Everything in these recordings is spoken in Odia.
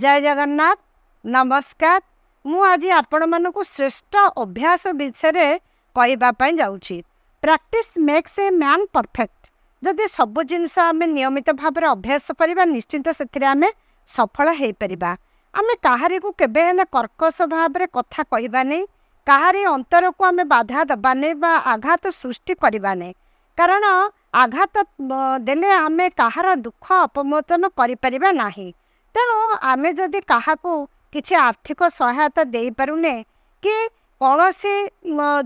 ଜୟ ଜଗନ୍ନାଥ ନମସ୍କାର ମୁଁ ଆଜି ଆପଣମାନଙ୍କୁ ଶ୍ରେଷ୍ଠ ଅଭ୍ୟାସ ବିଷୟରେ କହିବା ପାଇଁ ଯାଉଛି practice makes a man perfect ଯଦି ସବୁ ଜିନିଷ ଆମେ ନିୟମିତ ଭାବରେ ଅଭ୍ୟାସ କରିବା ନିଶ୍ଚିନ୍ତ ସେଥିରେ ଆମେ ସଫଳ ହୋଇପାରିବା ଆମେ କାହାରିକୁ କେବେ ହେଲେ କର୍କଶ ଭାବରେ କଥା କହିବା ନାହିଁ କାହାରି ଅନ୍ତରକୁ ଆମେ ବାଧା ଦେବା ନାହିଁ ବା ଆଘାତ ସୃଷ୍ଟି କରିବା ନାହିଁ କାରଣ ଆଘାତ ଦେଲେ ଆମେ କାହାର ଦୁଃଖ ଅପମୋଚନ କରିପାରିବା ନାହିଁ ତେଣୁ ଆମେ ଯଦି କାହାକୁ କିଛି ଆର୍ଥିକ ସହାୟତା ଦେଇପାରୁନେ କି କୌଣସି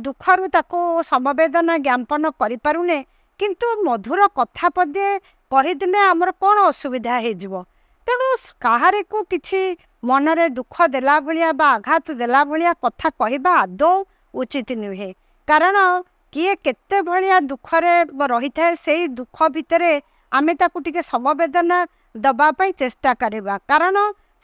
ଦୁଃଖରୁ ତାକୁ ସମବେଦନା ଜ୍ଞାପନ କରିପାରୁନେ କିନ୍ତୁ ମଧୁର କଥା ପଦେ କହିଦେଲେ ଆମର କ'ଣ ଅସୁବିଧା ହେଇଯିବ ତେଣୁ କାହାରିକୁ କିଛି ମନରେ ଦୁଃଖ ଦେଲା ଭଳିଆ ବା ଆଘାତ ଦେଲା ଭଳିଆ କଥା କହିବା ଆଦୌ ଉଚିତ ନୁହେଁ କାରଣ କିଏ କେତେ ଭଳିଆ ଦୁଃଖରେ ରହିଥାଏ ସେଇ ଦୁଃଖ ଭିତରେ ଆମେ ତାକୁ ଟିକେ ସମବେଦନା ଦେବା ପାଇଁ ଚେଷ୍ଟା କରିବା କାରଣ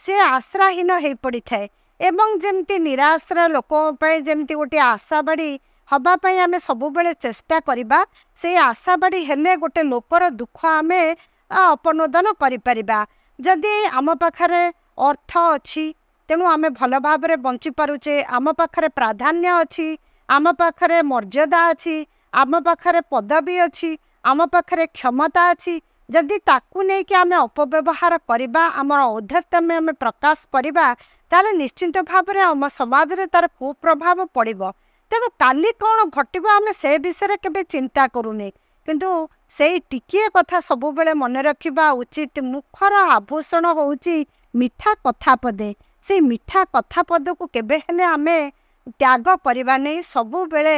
ସେ ଆଶ୍ରାହୀନ ହୋଇପଡ଼ିଥାଏ ଏବଂ ଯେମିତି ନିରାଶ୍ର ଲୋକଙ୍କ ପାଇଁ ଯେମିତି ଗୋଟିଏ ଆଶାବାଡ଼ି ହେବା ପାଇଁ ଆମେ ସବୁବେଳେ ଚେଷ୍ଟା କରିବା ସେଇ ଆଶାବାଡ଼ି ହେଲେ ଗୋଟେ ଲୋକର ଦୁଃଖ ଆମେ ଅପନୋଦନ କରିପାରିବା ଯଦି ଆମ ପାଖରେ ଅର୍ଥ ଅଛି ତେଣୁ ଆମେ ଭଲ ଭାବରେ ବଞ୍ଚିପାରୁଛେ ଆମ ପାଖରେ ପ୍ରାଧାନ୍ୟ ଅଛି ଆମ ପାଖରେ ମର୍ଯ୍ୟାଦା ଅଛି ଆମ ପାଖରେ ପଦବୀ ଅଛି ଆମ ପାଖରେ କ୍ଷମତା ଅଛି ଯଦି ତାକୁ ନେଇକି ଆମେ ଅପବ୍ୟବହାର କରିବା ଆମର ଔଦ୍ଧତମ୍ୟ ଆମେ ପ୍ରକାଶ କରିବା ତାହେଲେ ନିଶ୍ଚିନ୍ତ ଭାବରେ ଆମ ସମାଜରେ ତାର କୁପ୍ରଭାବ ପଡ଼ିବ ତେଣୁ କାଲି କ'ଣ ଘଟିବ ଆମେ ସେ ବିଷୟରେ କେବେ ଚିନ୍ତା କରୁନି କିନ୍ତୁ ସେଇ ଟିକିଏ କଥା ସବୁବେଳେ ମନେ ରଖିବା ଉଚିତ ମୁଖର ଆଭୂଷଣ ହେଉଛି ମିଠା କଥା ପଦେ ସେଇ ମିଠା କଥାପଦକୁ କେବେ ହେଲେ ଆମେ ତ୍ୟାଗ କରିବା ନେଇ ସବୁବେଳେ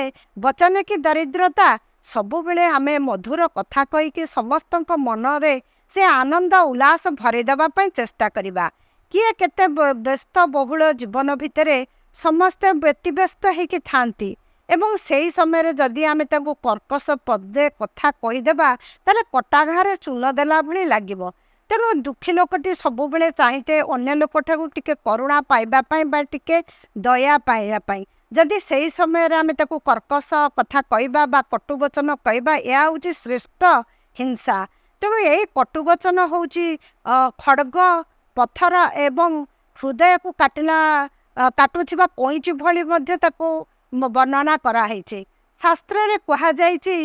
ବଚନ କି ଦରିଦ୍ରତା ସବୁବେଳେ ଆମେ ମଧୁର କଥା କହିକି ସମସ୍ତଙ୍କ ମନରେ ସେ ଆନନ୍ଦ ଉଲ୍ଲାସ ଭରିଦେବା ପାଇଁ ଚେଷ୍ଟା କରିବା କିଏ କେତେ ବ୍ୟସ୍ତ ବହୁଳ ଜୀବନ ଭିତରେ ସମସ୍ତେ ବ୍ୟତିବ୍ୟସ୍ତ ହୋଇକି ଥାଆନ୍ତି ଏବଂ ସେହି ସମୟରେ ଯଦି ଆମେ ତାଙ୍କୁ କର୍କଶ ପଦେ କଥା କହିଦେବା ତାହେଲେ କଟାଘାରେ ଚୂନ ଦେଲା ଭଳି ଲାଗିବ ତେଣୁ ଦୁଃଖୀ ଲୋକଟି ସବୁବେଳେ ଚାହିଁଥାଏ ଅନ୍ୟ ଲୋକଠାରୁ ଟିକେ କରୁଣା ପାଇବା ପାଇଁ ବା ଟିକେ ଦୟା ପାଇବା ପାଇଁ ଯଦି ସେହି ସମୟରେ ଆମେ ତାକୁ କର୍କଶ କଥା କହିବା ବା କଟୁବଚନ କହିବା ଏହା ହେଉଛି ଶ୍ରେଷ୍ଠ ହିଂସା ତେଣୁ ଏହି କଟୁବଚନ ହେଉଛି ଖଡ଼ଗ ପଥର ଏବଂ ହୃଦୟକୁ କାଟିଲା କାଟୁଥିବା କଇଁଚି ଭଳି ମଧ୍ୟ ତାକୁ ବର୍ଣ୍ଣନା କରାହେଇଛି ଶାସ୍ତ୍ରରେ କୁହାଯାଇଛି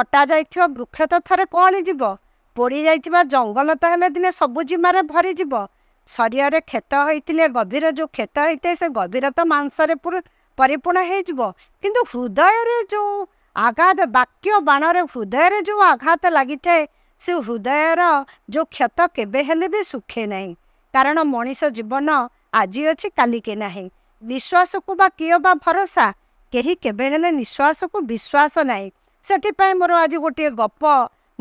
କଟାଯାଇଥିବା ବୃକ୍ଷ ତ ଥରେ କ'ଣ ଯିବ ପୋଡ଼ି ଯାଇଥିବା ଜଙ୍ଗଲ ତ ହେଲେ ଦିନେ ସବୁ ଜିମାରେ ଭରିଯିବ ଶରୀରରେ କ୍ଷତ ହୋଇଥିଲେ ଗଭୀର ଯେଉଁ କ୍ଷତ ହୋଇଥାଏ ସେ ଗଭୀର ତ ମାଂସରେ ପରିପୂର୍ଣ୍ଣ ହୋଇଯିବ କିନ୍ତୁ ହୃଦୟରେ ଯେଉଁ ଆଘାତ ବାକ୍ୟ ବାଣରେ ହୃଦୟରେ ଯେଉଁ ଆଘାତ ଲାଗିଥାଏ ସେ ହୃଦୟର ଯେଉଁ କ୍ଷତ କେବେ ହେଲେ ବି ଶୁଖେ ନାହିଁ କାରଣ ମଣିଷ ଜୀବନ ଆଜି ଅଛି କାଲିକି ନାହିଁ ବିଶ୍ୱାସକୁ ବା କିଏ ବା ଭରସା କେହି କେବେ ହେଲେ ନିଶ୍ୱାସକୁ ବିଶ୍ୱାସ ନାହିଁ ସେଥିପାଇଁ ମୋର ଆଜି ଗୋଟିଏ ଗପ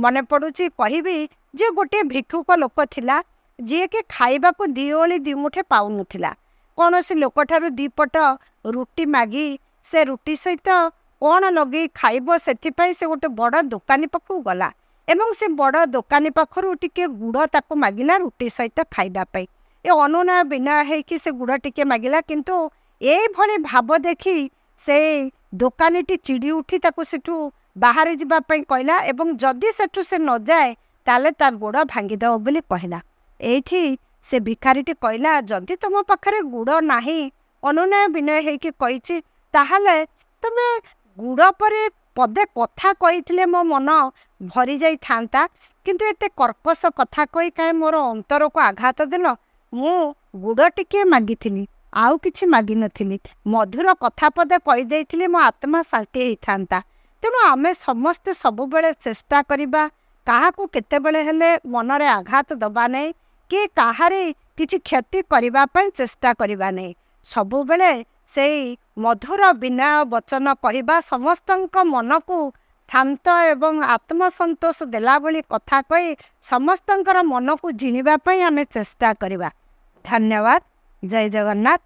ମନେ ପଡ଼ୁଛି କହିବି ଯେ ଗୋଟିଏ ଭିକ୍ଷୁକ ଲୋକ ଥିଲା ଯିଏକି ଖାଇବାକୁ ଦିଓଳି ଦୁଇ ମୁଠେ ପାଉନଥିଲା କୌଣସି ଲୋକଠାରୁ ଦୁଇପଟ ରୁଟି ମାଗି ସେ ରୁଟି ସହିତ କ'ଣ ଲଗେଇ ଖାଇବ ସେଥିପାଇଁ ସେ ଗୋଟେ ବଡ଼ ଦୋକାନୀ ପାଖକୁ ଗଲା ଏବଂ ସେ ବଡ଼ ଦୋକାନୀ ପାଖରୁ ଟିକିଏ ଗୁଡ଼ ତାକୁ ମାଗିଲା ରୁଟି ସହିତ ଖାଇବା ପାଇଁ ଏ ଅନୁନୟ ବିନୟ ହେଇକି ସେ ଗୁଡ଼ ଟିକିଏ ମାଗିଲା କିନ୍ତୁ ଏଇଭଳି ଭାବ ଦେଖି ସେ ଦୋକାନୀଟି ଚିଡ଼ି ଉଠି ତାକୁ ସେଠୁ ବାହାରେ ଯିବା ପାଇଁ କହିଲା ଏବଂ ଯଦି ସେଠୁ ସେ ନଯାଏ ତାହେଲେ ତା ଗୋଡ଼ ଭାଙ୍ଗିଦେବ ବୋଲି କହିଲା ଏଇଠି ସେ ଭିକାରୀଟି କହିଲା ଯଦି ତୁମ ପାଖରେ ଗୁଡ଼ ନାହିଁ ଅନୁନୟ ବିନୟ ହେଇକି କହିଛି ତାହେଲେ ତୁମେ ଗୁଡ଼ ପରେ ପଦେ କଥା କହିଥିଲେ ମୋ ମନ ଭରିଯାଇଥାନ୍ତା କିନ୍ତୁ ଏତେ କର୍କଶ କଥା କହି କାହିଁ ମୋର ଅନ୍ତରକୁ ଆଘାତ ଦେଲ ମୁଁ ଗୁଡ଼ ଟିକିଏ ମାଗିଥିଲି ଆଉ କିଛି ମାଗିନଥିଲି ମଧୁର କଥା ପଦେ କହିଦେଇଥିଲେ ମୋ ଆତ୍ମା ଶାନ୍ତି ହେଇଥାନ୍ତା ତେଣୁ ଆମେ ସମସ୍ତେ ସବୁବେଳେ ଚେଷ୍ଟା କରିବା କାହାକୁ କେତେବେଳେ ହେଲେ ମନରେ ଆଘାତ ଦେବା ନାହିଁ କି କାହାରି କିଛି କ୍ଷତି କରିବା ପାଇଁ ଚେଷ୍ଟା କରିବା ନାହିଁ ସବୁବେଳେ ସେଇ ମଧୁର ବିନୟ ବଚନ କହିବା ସମସ୍ତଙ୍କ ମନକୁ ଶାନ୍ତ ଏବଂ ଆତ୍ମସନ୍ତୋଷ ଦେଲା ଭଳି କଥା କହି ସମସ୍ତଙ୍କର ମନକୁ ଜିଣିବା ପାଇଁ ଆମେ ଚେଷ୍ଟା କରିବା ଧନ୍ୟବାଦ ଜୟ ଜଗନ୍ନାଥ